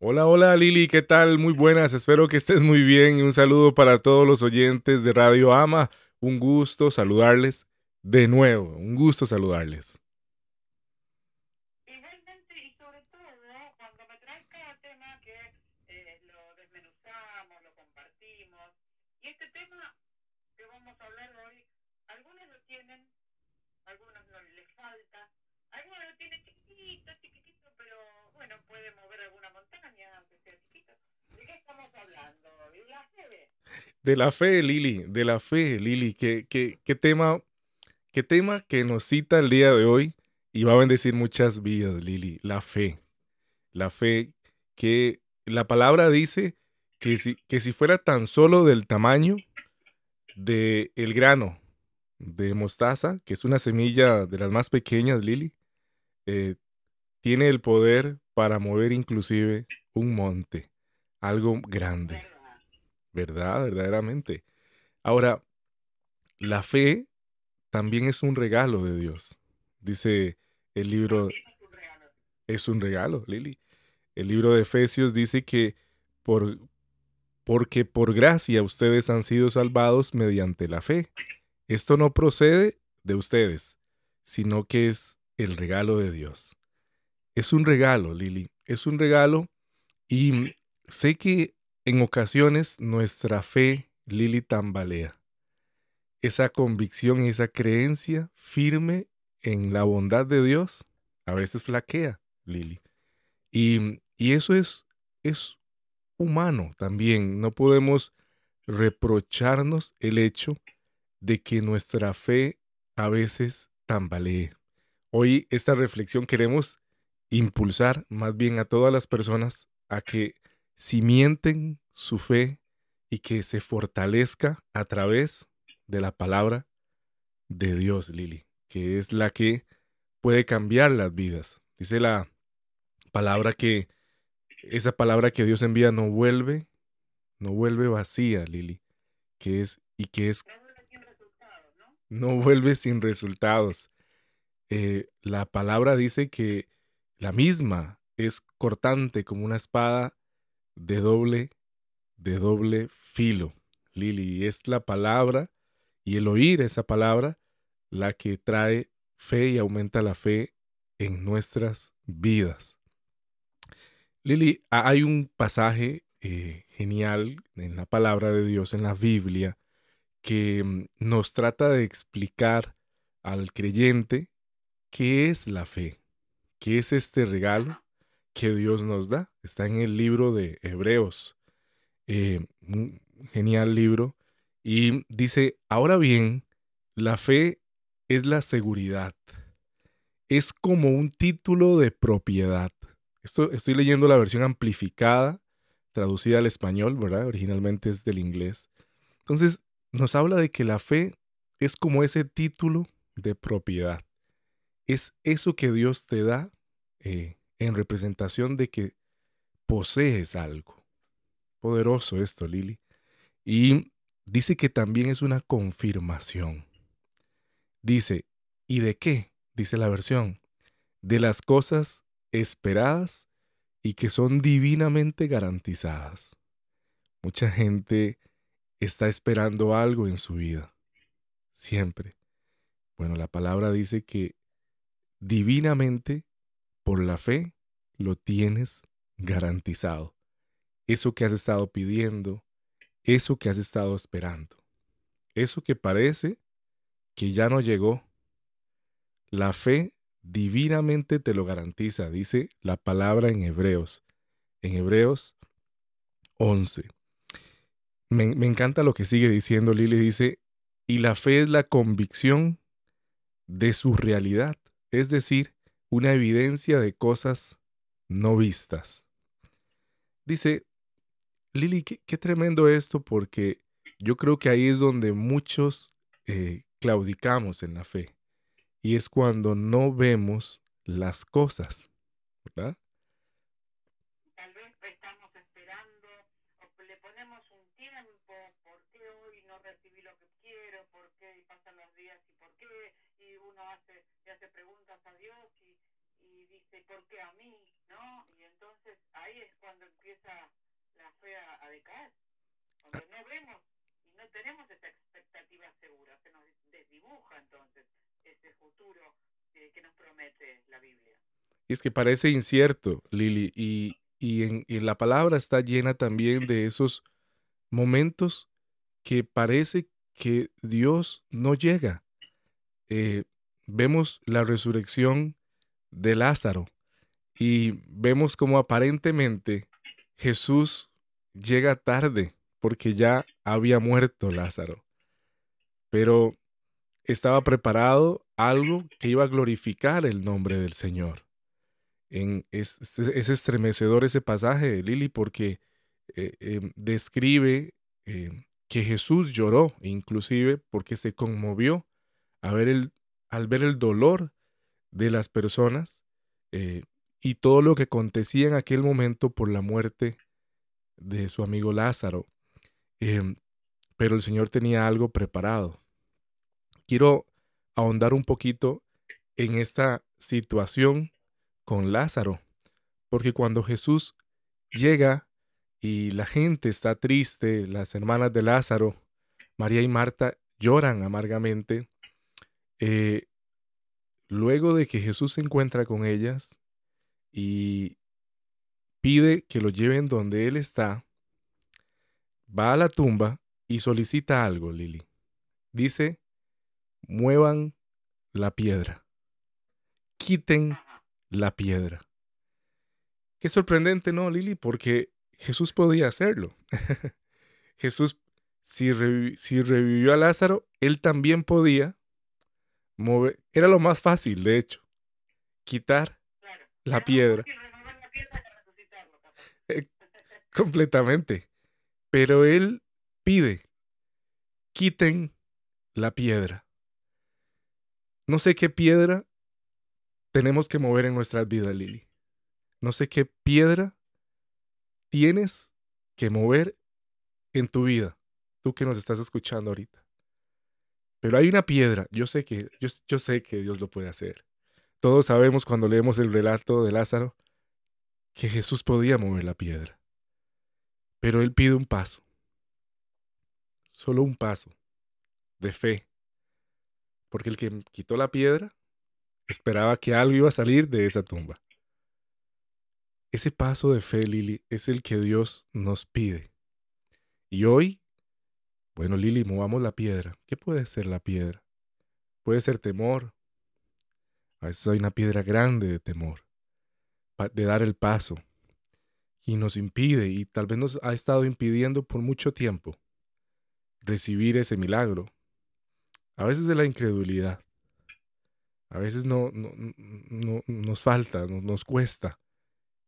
Hola, hola Lili, ¿qué tal? Muy buenas, espero que estés muy bien y un saludo para todos los oyentes de Radio Ama. Un gusto saludarles de nuevo, un gusto saludarles. Igualmente y sobre todo, cuando me traes cada tema que eh, lo desmenuzamos, lo compartimos, y este tema que vamos a hablar hoy, algunos lo tienen, algunos no les falta, algunos lo tienen chiquitito, chiquitito alguna montaña, ¿De la fe? Lili, de la fe, Lili. ¿Qué, qué, tema, qué tema que nos cita el día de hoy y va a bendecir muchas vidas, Lili. La fe. La fe que la palabra dice que si, fuera tan solo del tamaño del el grano de mostaza, que es una semilla de las más pequeñas, Lili, eh, tiene el poder para mover inclusive un monte, algo grande. ¿Verdad? Verdaderamente. Ahora, la fe también es un regalo de Dios. Dice el libro... Es un regalo, Lili. El libro de Efesios dice que por, porque por gracia ustedes han sido salvados mediante la fe. Esto no procede de ustedes, sino que es el regalo de Dios. Es un regalo, Lili, es un regalo y mm, sé que en ocasiones nuestra fe, Lili, tambalea. Esa convicción y esa creencia firme en la bondad de Dios a veces flaquea, Lili. Y, mm, y eso es, es humano también. No podemos reprocharnos el hecho de que nuestra fe a veces tambalee. Hoy esta reflexión queremos impulsar más bien a todas las personas a que simienten su fe y que se fortalezca a través de la palabra de Dios, Lili, que es la que puede cambiar las vidas. Dice la palabra que esa palabra que Dios envía no vuelve, no vuelve vacía, Lili, que es y que es no vuelve sin resultados. Eh, la palabra dice que la misma es cortante como una espada de doble, de doble filo. Lili, es la palabra y el oír esa palabra la que trae fe y aumenta la fe en nuestras vidas. Lili, hay un pasaje eh, genial en la palabra de Dios, en la Biblia, que mm, nos trata de explicar al creyente qué es la fe. ¿Qué es este regalo que Dios nos da? Está en el libro de Hebreos. Eh, un genial libro. Y dice, ahora bien, la fe es la seguridad. Es como un título de propiedad. estoy leyendo la versión amplificada, traducida al español, ¿verdad? Originalmente es del inglés. Entonces, nos habla de que la fe es como ese título de propiedad es eso que Dios te da eh, en representación de que posees algo. Poderoso esto, Lili. Y dice que también es una confirmación. Dice, ¿y de qué? Dice la versión. De las cosas esperadas y que son divinamente garantizadas. Mucha gente está esperando algo en su vida. Siempre. Bueno, la palabra dice que divinamente, por la fe, lo tienes garantizado. Eso que has estado pidiendo, eso que has estado esperando, eso que parece que ya no llegó, la fe divinamente te lo garantiza, dice la palabra en Hebreos, en Hebreos 11. Me, encanta lo que sigue diciendo Lili, dice, y la fe es la convicción de su realidad, es decir, una evidencia de cosas no vistas. Dice, Lili, qué, tremendo esto porque yo creo que ahí es donde muchos eh, claudicamos en la fe y es cuando no vemos las cosas, ¿verdad? Tal vez estamos esperando, le ponemos un hoy no recibí lo que quiero, hace, le hace preguntas a Dios y, y dice, ¿por qué a mí? ¿No? Y entonces ahí es cuando empieza la fe a, decaer. Cuando no vemos y no tenemos esa expectativa segura, se nos desdibuja entonces ese futuro que nos promete la Biblia. Y es que parece incierto, Lili, y, y, en, y la palabra está llena también de esos momentos que parece que Dios no llega. Eh, vemos la resurrección de Lázaro y vemos como aparentemente Jesús llega tarde porque ya había muerto Lázaro, pero estaba preparado algo que iba a glorificar el nombre del Señor. En, es, estremecedor ese pasaje, de Lili, porque eh, em, describe em, que Jesús lloró, inclusive porque se conmovió a ver el al ver el dolor de las personas eh, y todo lo que acontecía en aquel momento por la muerte de su amigo Lázaro. Em, pero el Señor tenía algo preparado. Quiero ahondar un poquito en esta situación con Lázaro, porque cuando Jesús llega y la gente está triste, las hermanas de Lázaro, María y Marta lloran amargamente, eh, luego de que Jesús se encuentra con ellas y pide que lo lleven donde él está, va a la tumba y solicita algo, Lili. Dice, muevan la piedra, quiten la piedra. Qué sorprendente, ¿no, Lili? Porque Jesús podía hacerlo. Jesús, si revivió a Lázaro, él también podía era lo más fácil, de hecho, quitar la, piedra. Eh, completamente. Pero él pide, quiten la piedra. No sé qué piedra tenemos que mover en nuestras vidas, Lili. No sé qué piedra tienes que mover en tu vida, tú que nos estás escuchando ahorita. Pero hay una piedra. Yo sé que, yo, sé que Dios lo puede hacer. Todos sabemos cuando leemos el relato de Lázaro que Jesús podía mover la piedra. Pero él pide un paso. Solo un paso de fe. Porque el que quitó la piedra esperaba que algo iba a salir de esa tumba. Ese paso de fe, Lili, es el que Dios nos pide. Y hoy bueno, Lili, movamos la piedra. ¿Qué puede ser la piedra? Puede ser temor. A veces hay una piedra grande de temor, de dar el paso, y nos impide, y tal vez nos ha estado impidiendo por mucho tiempo, recibir ese milagro. A veces de la incredulidad. A veces no, nos falta, nos cuesta.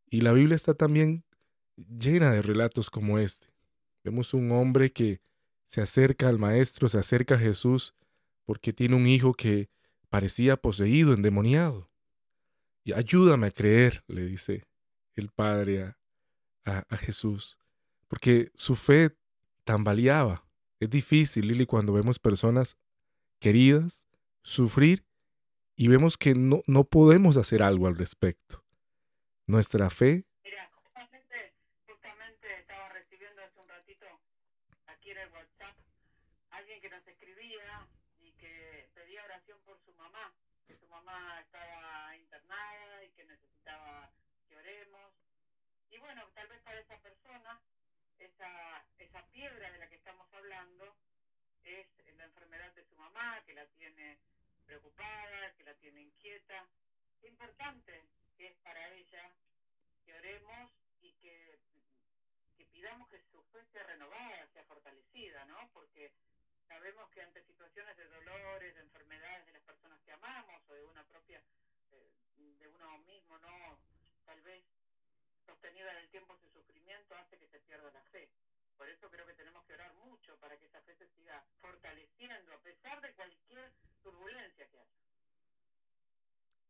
Y la Biblia está también llena de relatos como este. Vemos un hombre que se acerca al Maestro, se acerca a Jesús, porque tiene un hijo que parecía poseído, endemoniado. Y ayúdame a creer, le dice el Padre a, Jesús, porque su fe tambaleaba. Es difícil, Lili, cuando vemos personas queridas sufrir y vemos que no, no podemos hacer algo al respecto. Nuestra fe por su mamá, que su mamá estaba internada y que necesitaba que oremos. Y bueno, tal vez para esa persona, esa, piedra de la que estamos hablando es la enfermedad de su mamá, que la tiene preocupada, que la tiene inquieta. Qué importante que es para ella que oremos y que, pidamos que su fe sea renovada, sea fortalecida, ¿no? Porque Sabemos que ante situaciones de dolores, de enfermedades de las personas que amamos o de una propia, eh, de uno mismo, no tal vez sostenida en el tiempo su sufrimiento, hace que se pierda la fe. Por eso creo que tenemos que orar mucho para que esa fe se siga fortaleciendo a pesar de cualquier turbulencia que haya.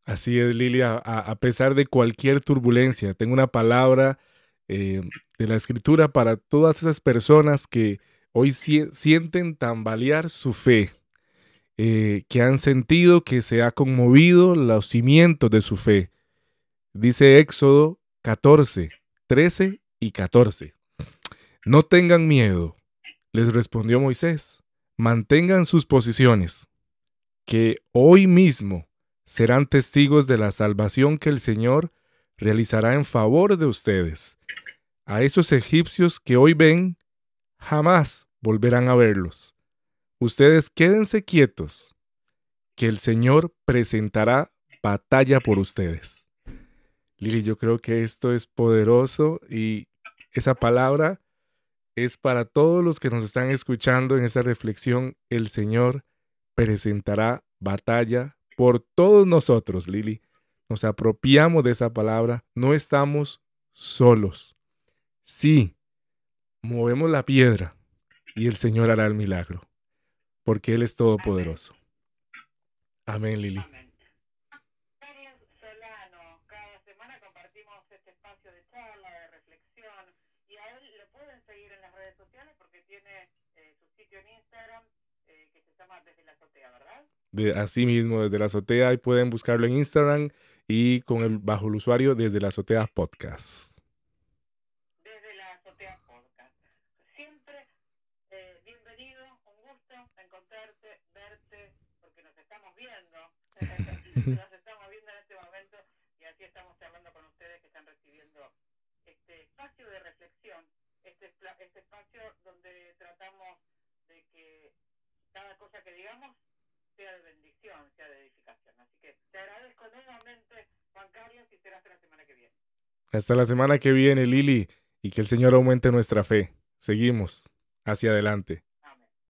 Así es, Lilia, a, pesar de cualquier turbulencia, tengo una palabra eh, de la escritura para todas esas personas que hoy sienten tambalear su fe, eh, que han sentido que se ha conmovido los cimientos de su fe. Dice Éxodo 14, 13 y 14. No tengan miedo, les respondió Moisés, mantengan sus posiciones, que hoy mismo serán testigos de la salvación que el Señor realizará en favor de ustedes. A esos egipcios que hoy ven jamás volverán a verlos. Ustedes quédense quietos, que el Señor presentará batalla por ustedes. Lili, yo creo que esto es poderoso y esa palabra es para todos los que nos están escuchando en esta reflexión. El Señor presentará batalla por todos nosotros, Lili. Nos apropiamos de esa palabra. No estamos solos. Sí, movemos la piedra y el Señor hará el milagro, porque Él es todopoderoso. Amén, Lili. Solano, cada semana compartimos este espacio de charla, de reflexión, y a él lo pueden seguir en las redes sociales porque tiene eh, su sitio en Instagram eh, que se llama Desde la Azotea, ¿verdad? De, así mismo, Desde la Azotea, y pueden buscarlo en Instagram y con el, bajo el usuario Desde la Azotea Podcast. Nos estamos viendo en este momento y así estamos hablando con ustedes que están recibiendo este espacio de reflexión, este, este espacio donde tratamos de que cada cosa que digamos sea de bendición, sea de edificación. Así que te agradezco nuevamente, Juan Carlos, y será hasta la semana que viene. Hasta la semana que viene, Lili, y que el Señor aumente nuestra fe. Seguimos hacia adelante.